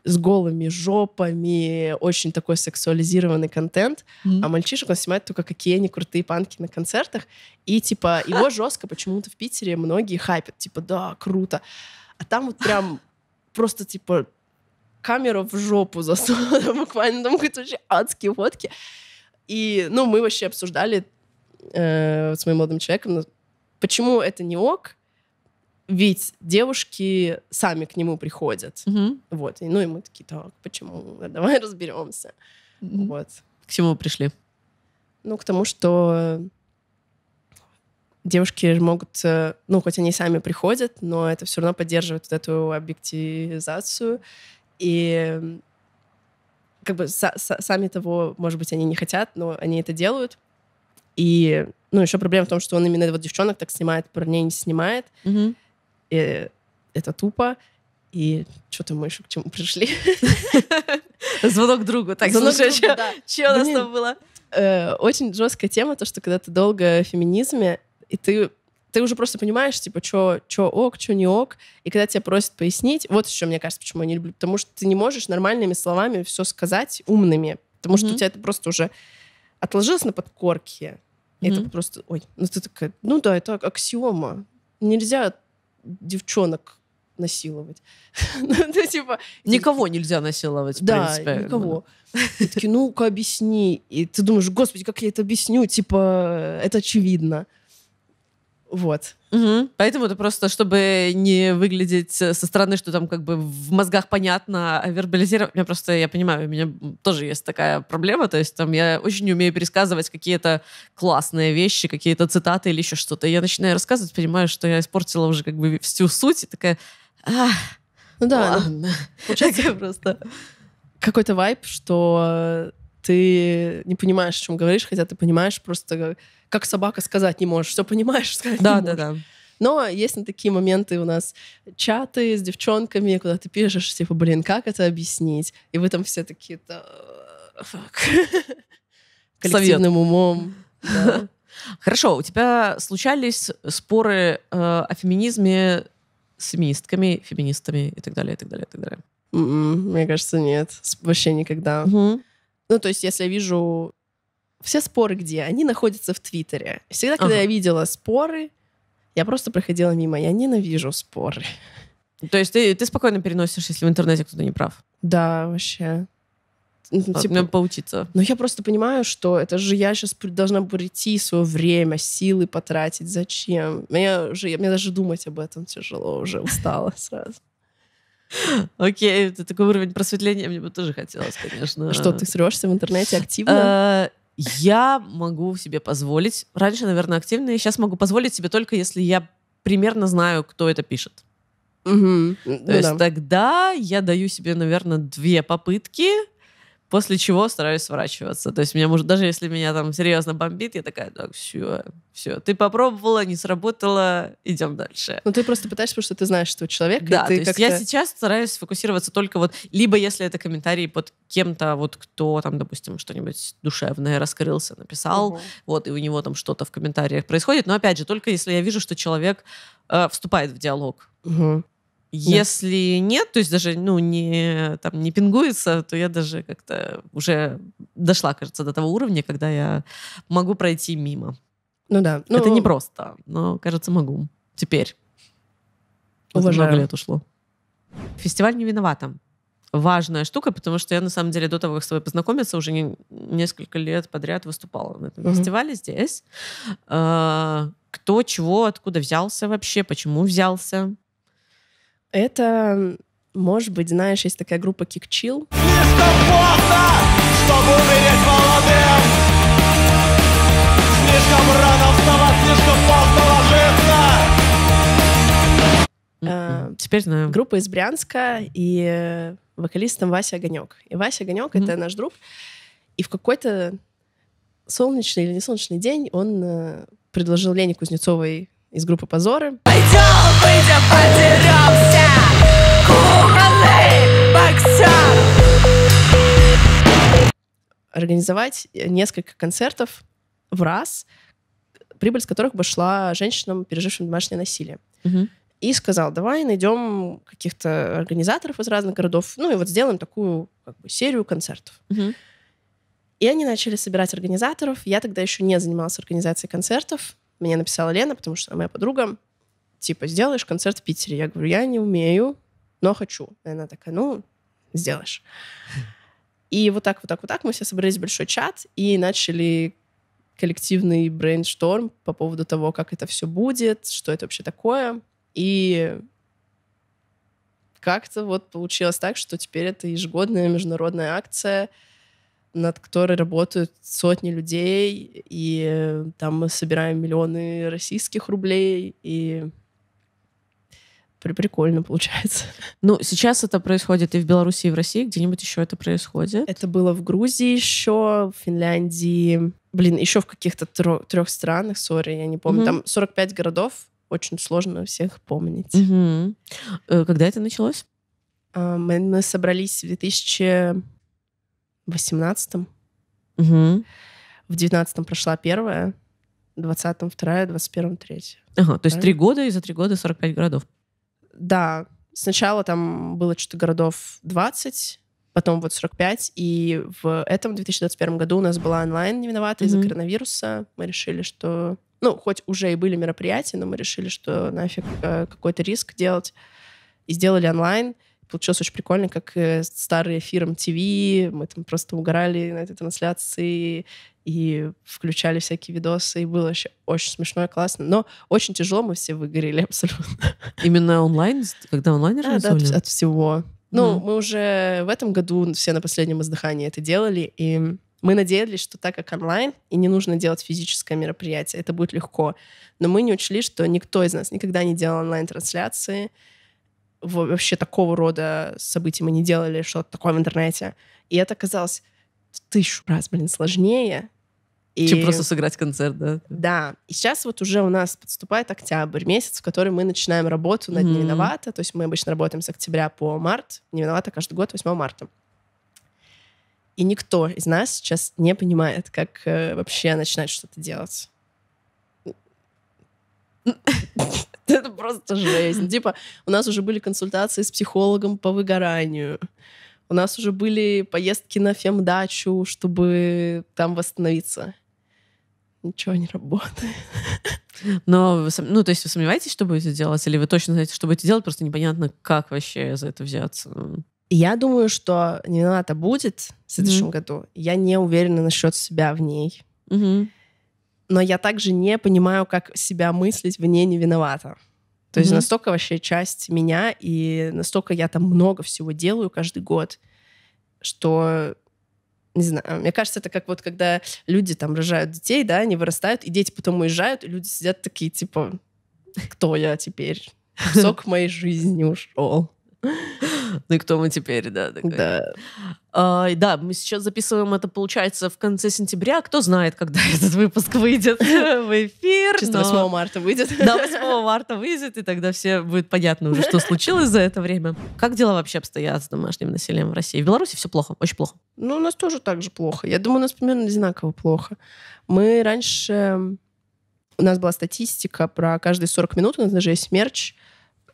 с голыми жопами, очень такой сексуализированный контент, mm-hmm. а мальчишек он снимает только какие они крутые панки на концертах, и, типа, его жестко почему-то в Питере многие хайпят, типа, да, круто. А там вот прям просто, типа, камеру в жопу засунула, буквально там какие-то вообще адские фотки. И, ну, мы вообще обсуждали э, с моим молодым человеком. Почему это не ок? Ведь девушки сами к нему приходят. Угу. Вот. И, ну и мы такие, так, почему? Давай разберемся. Угу. Вот. К чему вы пришли? Ну, к тому, что девушки могут, э, ну, хоть они сами приходят, но это все равно поддерживает вот эту объективизацию. И как бы сами того, может быть, они не хотят, но они это делают. И, ну, еще проблема в том, что он именно вот девчонок так снимает, парней не снимает. Угу. И это тупо. И что-то мы еще к чему пришли. Звонок другу. Так, Звонок слушай, что, да. что у нас там было? Э, очень жесткая тема, то, что когда ты долго в феминизме, и ты ты уже просто понимаешь, типа, что ок, что не ок. И когда тебя просят пояснить, вот еще, мне кажется, почему я не люблю. Потому что ты не можешь нормальными словами все сказать, умными. Потому mm-hmm. что у тебя это просто уже отложилось на подкорке. Mm-hmm. Это просто, ой, ну ты такая, ну да, это аксиома. Нельзя девчонок насиловать. ну, типа, никого нельзя насиловать, да, в принципе. никого. И такие, ну-ка, объясни. И ты думаешь, господи, как я это объясню? Типа, это очевидно. Вот. Угу. Поэтому это просто, чтобы не выглядеть э, со стороны, что там как бы в мозгах понятно, а вербализировать... У меня просто, я понимаю, у меня тоже есть такая проблема, то есть там я очень не умею пересказывать какие-то классные вещи, какие-то цитаты или еще что-то. Я начинаю рассказывать, понимаю, что я испортила уже как бы всю суть и такая... Ах, ну да, ну, ладно. получается просто какой-то вайп, что ты не понимаешь, о чем говоришь, хотя ты понимаешь просто как собака сказать не можешь, все понимаешь, сказать да, не да, можешь. Да, да, да. Но есть на ну, такие моменты у нас чаты с девчонками, куда ты пишешь, типа, блин, как это объяснить? И вы там все такие, то коллективным умом. Хорошо, у тебя случались споры э, о феминизме с феминистками, феминистами и так далее, и так далее, и так далее? mm мне кажется, нет, вообще никогда. Ну, то есть, если я вижу все споры где? Они находятся в Твиттере. Всегда, когда ага. я видела споры, я просто проходила мимо. Я ненавижу споры. То есть ты, ты спокойно переносишь, если в интернете кто-то не прав? Да, вообще. Ну, а, типа, Мне ну, поучиться. Но я просто понимаю, что это же я сейчас должна прийти свое время, силы потратить. Зачем? Мне, уже, мне даже думать об этом тяжело уже, устала сразу. Окей, это такой уровень просветления, мне бы тоже хотелось, конечно. Что, ты срешься в интернете активно? А, я могу себе позволить. Раньше, наверное, активно, я Сейчас могу позволить себе только, если я примерно знаю, кто это пишет. Угу. То ну, есть да. тогда я даю себе, наверное, две попытки После чего стараюсь сворачиваться. То есть меня может, даже если меня там серьезно бомбит, я такая, так, все, все. Ты попробовала, не сработала, идем дальше. Ну ты просто пытаешься, потому что ты знаешь, что человек. Да, и ты то есть я сейчас стараюсь сфокусироваться только вот, либо если это комментарий под кем-то, вот кто там, допустим, что-нибудь душевное раскрылся, написал, угу. вот, и у него там что-то в комментариях происходит. Но опять же, только если я вижу, что человек э, вступает в диалог. Угу. Да. Если нет, то есть даже ну, не, там, не пингуется, то я даже как-то уже дошла, кажется, до того уровня, когда я могу пройти мимо. Ну да. Ну, Это непросто, но, кажется, могу. Теперь. Уважаю. Много лет ушло. Фестиваль не виновата. Важная штука, потому что я на самом деле до того, как с тобой познакомиться, уже не, несколько лет подряд выступала на этом угу. фестивале здесь. А, кто, чего, откуда взялся вообще, почему взялся, это, может быть, знаешь, есть такая группа Кикчил. Слишком поздно, чтобы умереть молодым. Слишком рано вставать, слишком поздно ложиться. А, Теперь знаем. Группа из Брянска и э, вокалистом Вася Огонек. И Вася Огонек mm-hmm. это наш друг. И в какой-то солнечный или не солнечный день он э, предложил Лене Кузнецовой из группы «Позоры». Пойдем, выйдем, подеремся, кухонный боксер. Организовать несколько концертов в раз, прибыль с которых бы шла женщинам, пережившим домашнее насилие. Угу. И сказал, давай найдем каких-то организаторов из разных городов, ну и вот сделаем такую как бы, серию концертов. Угу. И они начали собирать организаторов. Я тогда еще не занималась организацией концертов. Мне написала Лена, потому что она моя подруга. Типа, сделаешь концерт в Питере? Я говорю, я не умею, но хочу. И она такая, ну, сделаешь. И вот так, вот так, вот так мы все собрались в большой чат и начали коллективный брейншторм по поводу того, как это все будет, что это вообще такое. И как-то вот получилось так, что теперь это ежегодная международная акция — над которой работают сотни людей, и э, там мы собираем миллионы российских рублей, и при прикольно получается. Ну, сейчас это происходит и в Беларуси, и в России, где-нибудь еще это происходит. Это было в Грузии еще, в Финляндии, блин, еще в каких-то трех странах, сори, я не помню. Угу. Там 45 городов, очень сложно всех помнить. Угу. Когда это началось? А, мы собрались в 2000 18-м. Угу. В девятнадцатом прошла первая, в 20 вторая, в 21-м третья. Ага, то есть три года, и за три года 45 городов. Да. Сначала там было что-то городов 20, потом вот 45, и в этом 2021 году у нас была онлайн не виновата mm-hmm. из-за коронавируса. Мы решили, что... Ну, хоть уже и были мероприятия, но мы решили, что нафиг э, какой-то риск делать. И сделали онлайн получилось очень прикольно, как э, старый эфиром эм ТВ, мы там просто угорали на этой трансляции и включали всякие видосы, и было вообще очень смешно и классно. Но очень тяжело, мы все выгорели абсолютно. Именно онлайн? Когда онлайн организовали? А, да, от, от всего. Ну, mm. мы уже в этом году все на последнем издыхании это делали, и мы надеялись, что так как онлайн, и не нужно делать физическое мероприятие, это будет легко. Но мы не учли, что никто из нас никогда не делал онлайн-трансляции, вообще такого рода событий мы не делали, что-то такое в интернете. И это казалось в тысячу раз, блин, сложнее. И... Чем просто сыграть концерт, да? Да. И сейчас вот уже у нас подступает октябрь, месяц, в который мы начинаем работу над mm-hmm. «Не То есть мы обычно работаем с октября по март. Невиновата каждый год 8 марта. И никто из нас сейчас не понимает, как э, вообще начинать что-то делать. Это просто жесть. Типа, у нас уже были консультации с психологом по выгоранию. У нас уже были поездки на фемдачу, чтобы там восстановиться. Ничего не работает. Но, ну, то есть вы сомневаетесь, что будете делать? Или вы точно знаете, что будете делать, просто непонятно, как вообще за это взяться? Я думаю, что не надо будет в следующем mm-hmm. году. Я не уверена насчет себя в ней. Mm-hmm но я также не понимаю, как себя мыслить вне не виновата. То mm-hmm. есть настолько вообще часть меня, и настолько я там много всего делаю каждый год, что не знаю, мне кажется, это как вот когда люди там рожают детей, да, они вырастают, и дети потом уезжают, и люди сидят такие, типа, кто я теперь? Сок моей жизни ушел. Ну и кто мы теперь, да? Да. А, да, мы сейчас записываем это, получается, в конце сентября. Кто знает, когда этот выпуск выйдет в эфир. Чисто 8 марта выйдет. Да, 8 марта выйдет, и тогда все будет понятно уже, что случилось за это время. Как дела вообще обстоят с домашним населением в России? В Беларуси все плохо, очень плохо. Ну, у нас тоже так же плохо. Я думаю, у нас примерно одинаково плохо. Мы раньше... У нас была статистика про каждые 40 минут, у нас даже есть смерч.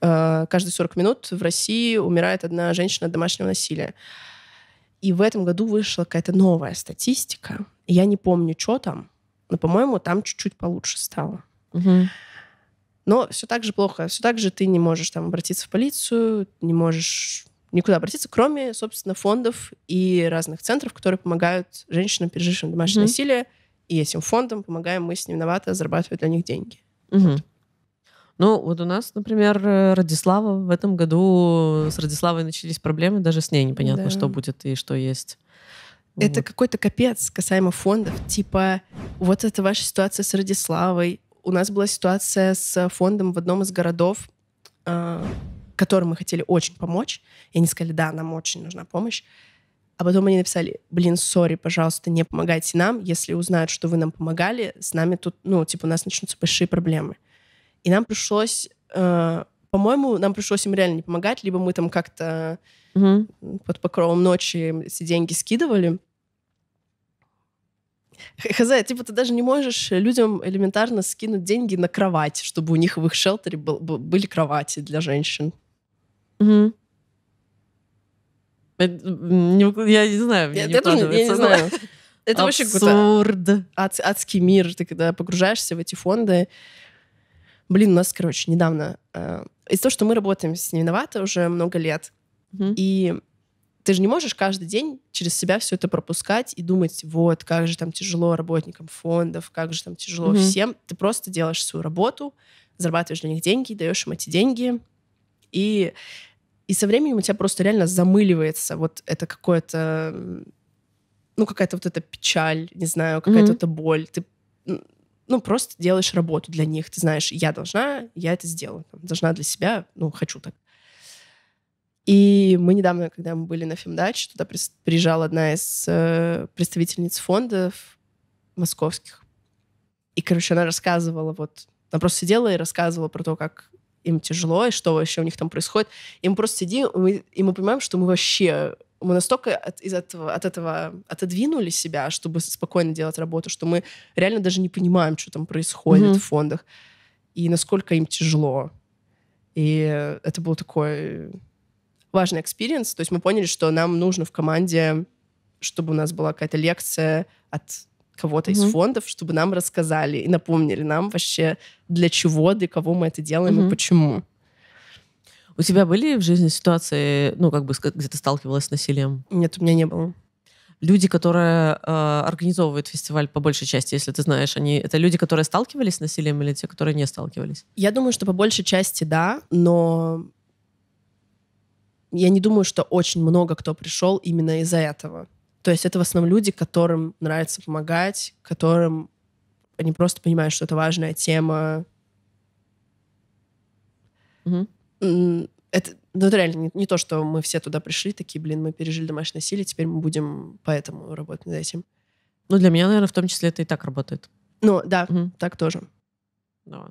Э, каждые 40 минут в России умирает одна женщина от домашнего насилия. И в этом году вышла какая-то новая статистика. Я не помню, что там, но, по-моему, там чуть-чуть получше стало. Угу. Но все так же плохо. Все так же ты не можешь там обратиться в полицию, не можешь никуда обратиться, кроме, собственно, фондов и разных центров, которые помогают женщинам, пережившим домашнее mm насилие. И этим фондам помогаем мы с невиновато зарабатывать для них деньги. mm Вот. Ну, вот у нас, например, э, Радислава в этом году с Радиславой начались проблемы, даже с ней непонятно, да. что будет и что есть. Это вот. какой-то капец касаемо фондов. Типа, вот это ваша ситуация с Радиславой. У нас была ситуация с фондом в одном из городов, э, которым мы хотели очень помочь. И они сказали, да, нам очень нужна помощь. А потом они написали, блин, сори, пожалуйста, не помогайте нам. Если узнают, что вы нам помогали, с нами тут, ну, типа, у нас начнутся большие проблемы. Mm и нам пришлось, э, по-моему, нам пришлось им реально не помогать, либо мы там как-то угу. под покровом ночи эти деньги скидывали. Хз, типа ты даже не можешь людям элементарно скинуть деньги на кровать, чтобы у них в их шелтере был, были кровати для женщин. Угу. Не, я не знаю, я, не я, тоже, я не знаю. Это Абсурд. вообще какой-то ад, адский мир. Ты когда погружаешься в эти фонды, Блин, у нас, короче, недавно... Э, из-за того, что мы работаем с «Невиновата» уже много лет, угу. и ты же не можешь каждый день через себя все это пропускать и думать, вот, как же там тяжело работникам фондов, как же там тяжело mm-hmm. всем. Ты просто делаешь свою работу, зарабатываешь для них деньги, даешь им эти деньги. И, и со временем у тебя просто реально замыливается вот это какое-то, ну, какая-то вот эта печаль, не знаю, какая-то mm-hmm. вот эта боль. Ты ну, просто делаешь работу для них. Ты знаешь, я должна, я это сделаю. должна для себя, ну, хочу так. И мы недавно, когда мы были на Фемдач, туда приезжала одна из э, представительниц фондов московских. И, короче, она рассказывала вот... Она просто сидела и рассказывала про то, как им тяжело и что вообще у них там происходит. И мы просто сидим, и мы, и мы понимаем, что мы вообще мы настолько от, из этого, от этого отодвинули себя, чтобы спокойно делать работу, что мы реально даже не понимаем, что там происходит mm-hmm. в фондах и насколько им тяжело. И это был такой важный экспириенс. То есть мы поняли, что нам нужно в команде, чтобы у нас была какая-то лекция от кого-то mm-hmm. из фондов, чтобы нам рассказали и напомнили нам вообще, для чего, для кого мы это делаем mm-hmm. и почему. У тебя были в жизни ситуации, ну, как бы, где ты сталкивалась с насилием? Нет, у меня не было. Люди, которые э, организовывают фестиваль по большей части, если ты знаешь, они это люди, которые сталкивались с насилием или те, которые не сталкивались? Я думаю, что по большей части да, но я не думаю, что очень много кто пришел именно из-за этого. То есть это в основном люди, которым нравится помогать, которым они просто понимают, что это важная тема. Угу. Это, ну, это реально не, не то, что мы все туда пришли, такие, блин, мы пережили домашнее насилие, теперь мы будем поэтому работать над этим. Ну, для меня, наверное, в том числе это и так работает. Ну, да, угу. так тоже. Да. Ну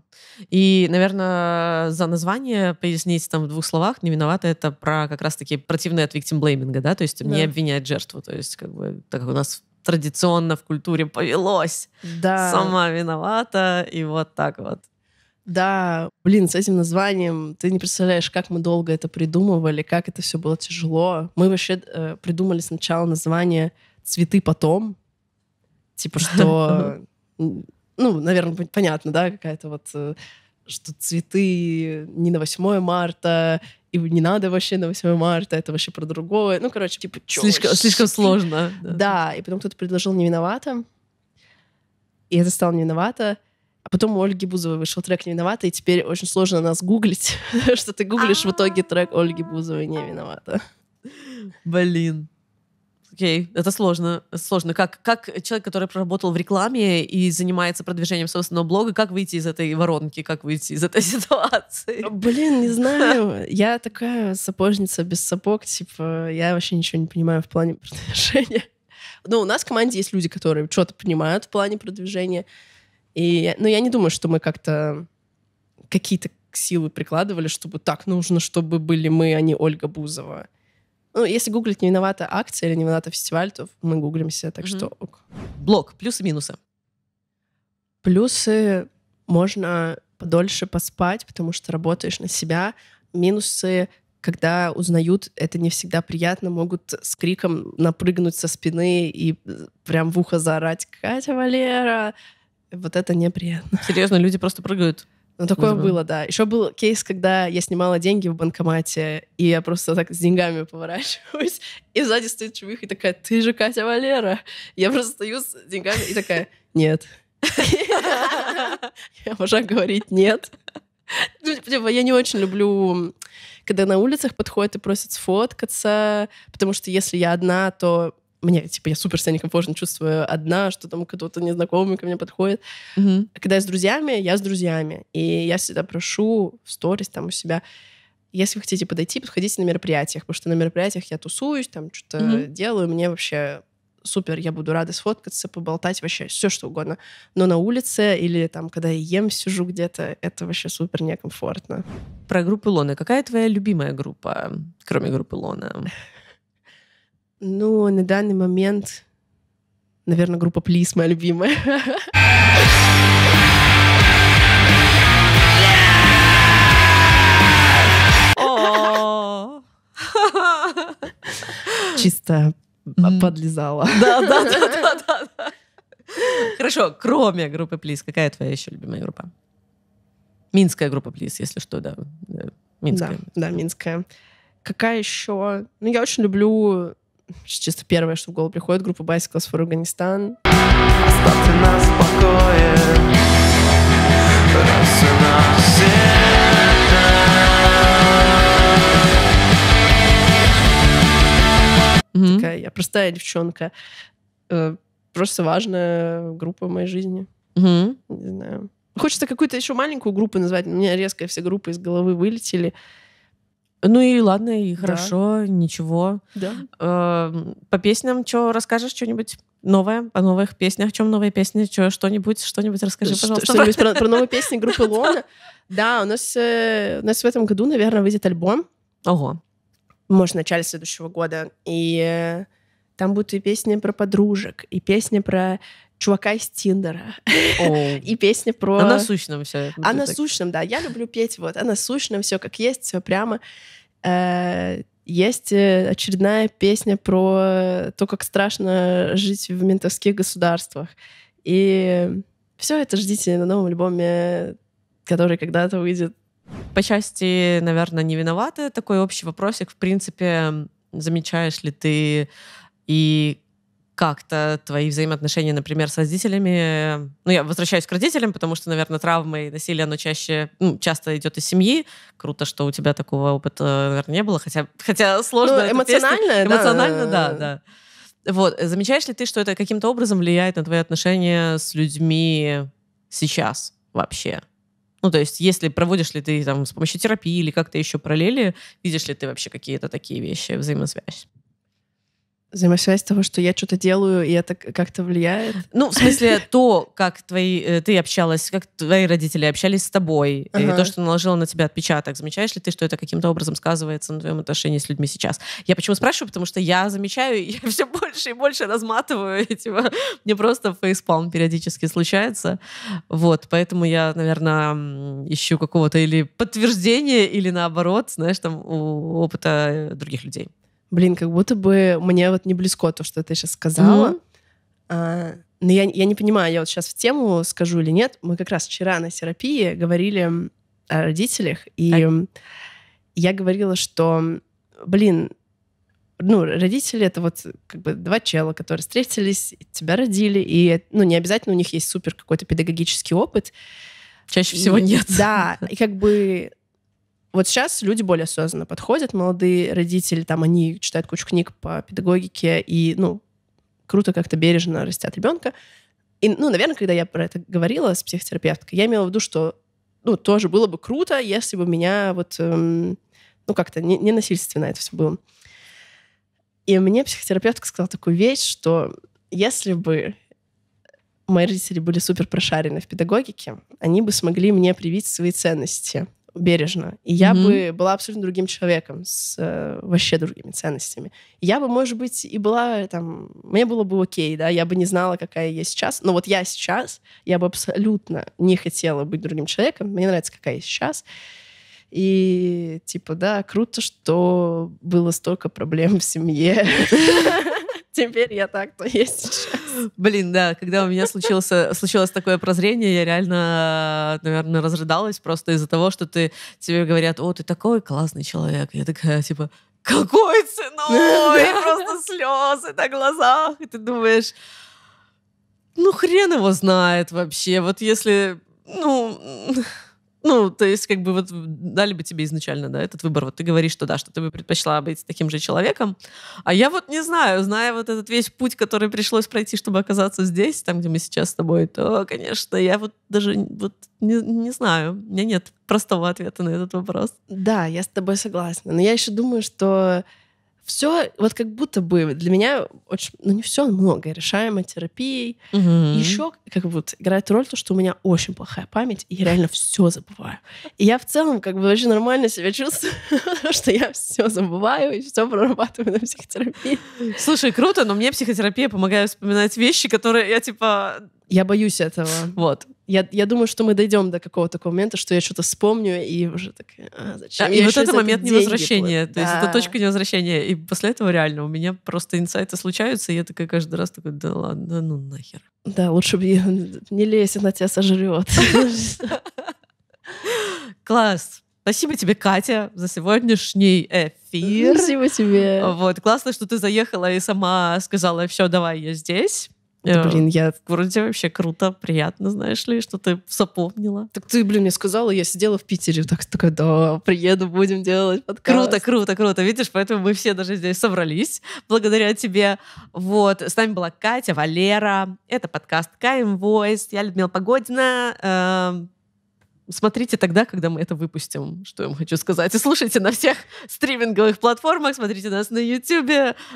и, наверное, за название пояснить там в двух словах, не виновата это про как раз-таки противное от виктимблейминга, да, то есть да. не обвинять жертву, то есть как бы так у нас традиционно в культуре повелось. Да. Сама виновата, и вот так вот. Да, блин, с этим названием ты не представляешь, как мы долго это придумывали, как это все было тяжело. Мы вообще э, придумали сначала название «Цветы потом», типа что, ну, наверное, понятно, да, какая-то вот, э, что цветы не на 8 марта, и не надо вообще на 8 марта, это вообще про другое. Ну, короче, типа, чё? Слишком, слишком сложно. Да. да, и потом кто-то предложил «Не виновата», и это стало «Не виновата», а потом у Ольги Бузовой вышел трек «Не виновата», и теперь очень сложно нас гуглить, что ты гуглишь в а. итоге трек Ольги Бузовой «Не виновата». Блин. Окей, это сложно. Сложно. Как, как человек, который проработал в рекламе и занимается продвижением собственного блога, как выйти из этой воронки, как выйти из этой ситуации? Блин, не знаю. Я такая сапожница без сапог, типа, я вообще ничего не понимаю в плане продвижения. Но ну, у нас в команде есть люди, которые что-то понимают в плане продвижения. И, ну, я не думаю, что мы как-то какие-то силы прикладывали, чтобы так нужно, чтобы были мы, а не Ольга Бузова. Ну, если гуглить «Не виновата акция» или «Не виновата фестиваль», то мы гуглимся, так mm-hmm. что ок. Блок, плюсы, минусы? Плюсы можно подольше поспать, потому что работаешь на себя. Минусы, когда узнают, это не всегда приятно, могут с криком напрыгнуть со спины и э, прям в ухо заорать «Катя Валера!» Вот это неприятно. Серьезно, люди просто прыгают. Ну, такое Вызываю. было, да. Еще был кейс, когда я снимала деньги в банкомате, и я просто так с деньгами поворачиваюсь, и сзади стоит чувих, и такая, ты же Катя Валера. Я просто стою с деньгами и такая, нет. Я обожаю говорить нет. Ну, типа, я не очень люблю, когда на улицах подходят и просят сфоткаться, потому что если я одна, то мне, типа, я супер себя некомфортно чувствую одна, что там кто-то незнакомый ко мне подходит. Mm-hmm. когда я с друзьями, я с друзьями. И я всегда прошу в сторис там у себя, если вы хотите подойти, подходите на мероприятиях, потому что на мероприятиях я тусуюсь, там что-то mm-hmm. делаю, мне вообще супер, я буду рада сфоткаться, поболтать, вообще все что угодно. Но на улице или там, когда я ем, сижу где-то, это вообще супер некомфортно. Про группу Лоны. Какая твоя любимая группа, кроме группы Лоны? Ну, на данный момент, наверное, группа Плиз моя любимая. Чисто подлезала. Да, да, да, да, да. Хорошо, кроме группы Плиз, какая твоя еще любимая группа? Минская группа Плиз, если что, да. Э, Минская. Да, да, Минская. Какая еще? Ну, я очень люблю чисто первое, что в голову приходит, группа Bicycles for Afghanistan. Оставьте нас в покое, раз и Mm-hmm. Такая я простая девчонка. Э, просто важная группа в моей жизни. Mm-hmm. Не знаю. Хочется какую-то еще маленькую группу назвать. У меня резко все группы из головы вылетели. Ну и ладно, и хорошо, да. ничего. Да. Э, по песням что расскажешь что-нибудь новое? О новых песнях? О чем новые песни? Чё, что-нибудь, что-нибудь расскажи, пожалуйста. Что-нибудь про, про новые песни группы Лона? Да, у нас, э, у нас в этом году, наверное, выйдет альбом. Ого. Может, в начале следующего года. И э, там будут и песни про подружек, и песни про чувака из Тиндера. И песня про... О насущном все. О насущном, так. да. Я люблю петь вот о насущном, все как есть, все прямо. Э, есть э, очередная песня про то, как страшно жить в ментовских государствах. И все это ждите на новом альбоме, который когда-то выйдет. По части, наверное, не виноваты. Такой общий вопросик. В принципе, замечаешь ли ты и как-то твои взаимоотношения, например, с родителями. Э, ну, я возвращаюсь к родителям, потому что, наверное, травмы и насилие, оно чаще, ну, часто идет из семьи. Круто, что у тебя такого опыта, э, наверное, не было, хотя, хотя сложно. Ну, эмоционально, да. Эмоционально, да, да. Вот, э, замечаешь ли ты, что это каким-то образом влияет на твои отношения с людьми сейчас вообще? Ну, то есть, если проводишь ли ты там с помощью терапии или как-то еще параллели, видишь ли ты вообще какие-то такие вещи, взаимосвязь? взаимосвязь того, что я что-то делаю, и это как-то влияет? Ну, в смысле, то, как твои, э, ты общалась, как твои родители общались с тобой, ага. и то, что наложило на тебя отпечаток, замечаешь ли ты, что это каким-то образом сказывается на твоем отношении с людьми сейчас? Я почему спрашиваю? Потому что я замечаю, я все больше и больше разматываю, и, типа, мне просто фейспалм периодически случается. Вот, поэтому я, наверное, ищу какого-то или подтверждения, или наоборот, знаешь, там, у опыта э, других людей блин, как будто бы мне вот не близко то, что ты сейчас сказала. Mm-hmm. А, но я, я не понимаю, я вот сейчас в тему скажу или нет. Мы как раз вчера на терапии говорили о родителях, и так. я говорила, что, блин, ну, родители — это вот как бы два чела, которые встретились, тебя родили, и, ну, не обязательно у них есть супер какой-то педагогический опыт. Чаще всего и, нет. Да, и как бы вот сейчас люди более осознанно подходят, молодые родители, там они читают кучу книг по педагогике и, ну, круто как-то бережно растят ребенка. И, ну, наверное, когда я про это говорила с психотерапевткой, я имела в виду, что, ну, тоже было бы круто, если бы меня вот, эм, ну, как-то не, не насильственно это все было. И мне психотерапевтка сказала такую вещь, что если бы мои родители были супер прошарены в педагогике, они бы смогли мне привить свои ценности бережно. И я угу. бы была абсолютно другим человеком с э, вообще другими ценностями. я бы, может быть, и была там... Мне было бы окей, да, я бы не знала, какая я сейчас. Но вот я сейчас, я бы абсолютно не хотела быть другим человеком. Мне нравится, какая я сейчас. И типа, да, круто, что было столько проблем в семье. Теперь я так, то есть Блин, да, когда у меня случился, случилось такое прозрение, я реально, наверное, разрыдалась просто из-за того, что ты, тебе говорят, о, ты такой классный человек. Я такая, типа, какой ценой? И просто слезы на глазах. И ты думаешь, ну хрен его знает вообще. Вот если, ну... Ну, то есть, как бы вот дали бы тебе изначально, да, этот выбор. Вот ты говоришь, что да, что ты бы предпочла быть таким же человеком. А я вот не знаю, зная вот этот весь путь, который пришлось пройти, чтобы оказаться здесь, там, где мы сейчас с тобой, то, конечно, я вот даже вот не, не знаю. У меня нет простого ответа на этот вопрос. Да, я с тобой согласна. Но я еще думаю, что все вот как будто бы для меня очень, ну не все, а многое решаемо терапией. Угу. еще как будто играет роль то, что у меня очень плохая память, и я реально все забываю. И я в целом как бы очень нормально себя чувствую, что я все забываю и все прорабатываю на психотерапии. Слушай, круто, но мне психотерапия помогает вспоминать вещи, которые я типа... Я боюсь этого. Вот я, я думаю, что мы дойдем до какого-то такого момента, что я что-то вспомню и уже такая, а, зачем? А, и вот это момент невозвращения, платить? то есть да. это точка невозвращения. И после этого реально у меня просто инсайты случаются, и я такая каждый раз такой, да ладно, ну нахер. Да, лучше бы не лезь, она тебя сожрет. Класс. Спасибо тебе, Катя, за сегодняшний эфир. Спасибо тебе. Вот, классно, что ты заехала и сама сказала, все, давай, я здесь. Э, блин, я... Вроде вообще круто, приятно, знаешь ли, что ты запомнила. Так ты, блин, мне сказала, я сидела в Питере, так такая, да, приеду, будем делать подкаст. Круто, круто, круто. Видишь, поэтому мы все даже здесь собрались благодаря тебе. Вот, с нами была Катя, Валера. Это подкаст КМ Voice. Я Людмила Погодина. Эм, Смотрите тогда, когда мы это выпустим, что я вам хочу сказать. И слушайте на всех стриминговых платформах, смотрите нас на YouTube,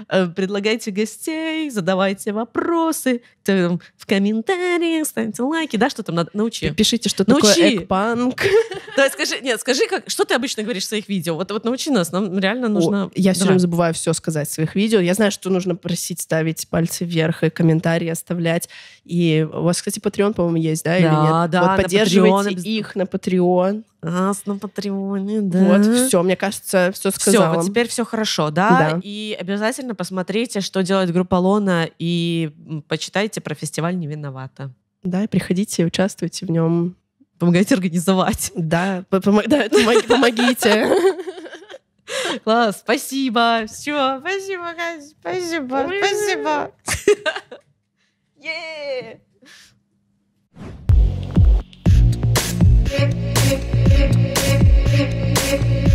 э, предлагайте гостей, задавайте вопросы в комментарии ставьте лайки, да, что там надо, научи. Пишите, что научи. такое экпанк. Давай скажи, нет, скажи, как, что ты обычно говоришь в своих видео? Вот, вот научи нас, нам реально нужно... О, я все время забываю все сказать в своих видео. Я знаю, что нужно просить ставить пальцы вверх и комментарии оставлять. И у вас, кстати, Patreon, по-моему, есть, да, да или нет? Да, вот поддерживайте на их на на Patreon. Нас на Патреоне, да. Вот, все, мне кажется, все сказала. Все, вот теперь все хорошо, да? да? И обязательно посмотрите, что делает группа Лона, и почитайте про фестиваль «Не виновата». Да, и приходите, участвуйте в нем. Помогайте организовать. Да, помогите. Класс, спасибо. Все, спасибо, спасибо, спасибо. Yeah! Thank you.